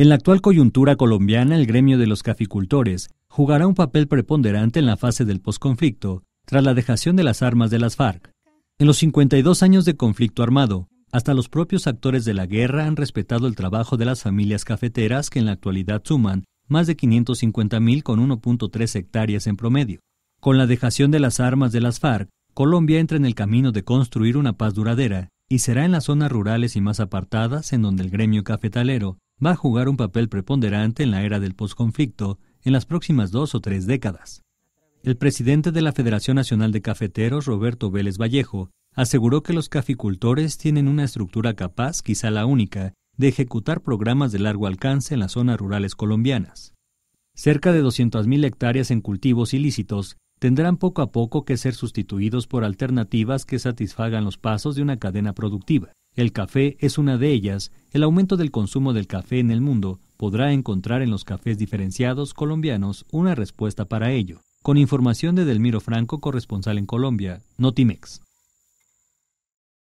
En la actual coyuntura colombiana, el gremio de los caficultores jugará un papel preponderante en la fase del posconflicto, tras la dejación de las armas de las FARC. En los 52 años de conflicto armado, hasta los propios actores de la guerra han respetado el trabajo de las familias cafeteras que en la actualidad suman más de 550.000 con 1.3 hectáreas en promedio. Con la dejación de las armas de las FARC, Colombia entra en el camino de construir una paz duradera y será en las zonas rurales y más apartadas en donde el gremio cafetalero va a jugar un papel preponderante en la era del posconflicto en las próximas dos o tres décadas. El presidente de la Federación Nacional de Cafeteros, Roberto Vélez Vallejo, aseguró que los caficultores tienen una estructura capaz, quizá la única, de ejecutar programas de largo alcance en las zonas rurales colombianas. Cerca de 200.000 hectáreas en cultivos ilícitos tendrán poco a poco que ser sustituidos por alternativas que satisfagan los pasos de una cadena productiva. El café es una de ellas el aumento del consumo del café en el mundo podrá encontrar en los cafés diferenciados colombianos una respuesta para ello. Con información de Delmiro Franco, corresponsal en Colombia, Notimex.